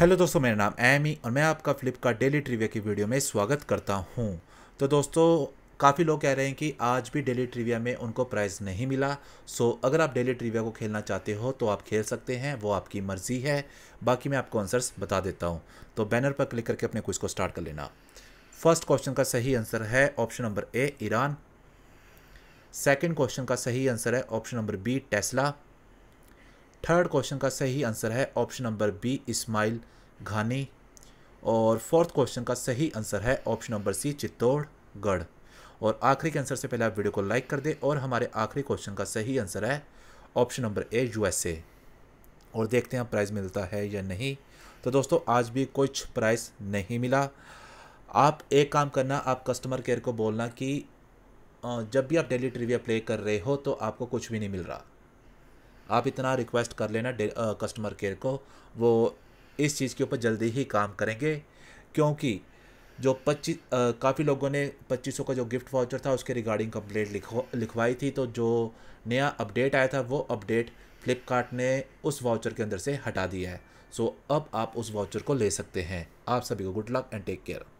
hello दोस्तों मेरा नाम एमी और मैं आपका फ्लिपकार्ट डेली ट्रिविया की वीडियो में स्वागत करता हूँ तो दोस्तों काफ़ी लोग कह रहे हैं कि आज भी डेली ट्रिविया में उनको प्राइज़ नहीं मिला सो अगर आप डेली ट्रिविया को खेलना चाहते हो तो आप खेल सकते हैं वो आपकी मर्ज़ी है बाकी मैं आपको आंसर्स बता देता हूँ तो बैनर पर क्लिक करके अपने क्विज को स्टार्ट कर लेना फर्स्ट क्वेश्चन का सही आंसर है option number A Iran second question का सही आंसर है option number B Tesla third question का सही आंसर है ऑप्शन नंबर बी इस्माइल घानी और फोर्थ क्वेश्चन का सही आंसर है ऑप्शन नंबर सी चित्तौड़गढ़ और आखिरी के आंसर से पहले आप वीडियो को लाइक कर दें और हमारे आखिरी क्वेश्चन का सही आंसर है ऑप्शन नंबर ए यूएसए और देखते हैं प्राइज़ मिलता है या नहीं तो दोस्तों आज भी कुछ प्राइस नहीं मिला आप एक काम करना आप कस्टमर केयर को बोलना कि जब भी आप डेली ट्रिविया प्ले कर रहे हो तो आपको कुछ भी नहीं मिल रहा आप इतना रिक्वेस्ट कर लेना कस्टमर केयर को वो इस चीज़ के ऊपर जल्दी ही काम करेंगे क्योंकि जो पच्चीस काफ़ी लोगों ने पच्चीस का जो गिफ्ट वाउचर था उसके रिगार्डिंग कंप्लेंट लिखवा लिखवाई थी तो जो नया अपडेट आया था वो अपडेट फ्लिपकार्ट ने उस वाउचर के अंदर से हटा दिया है सो so, अब आप उस वाउचर को ले सकते हैं आप सभी को good luck and take care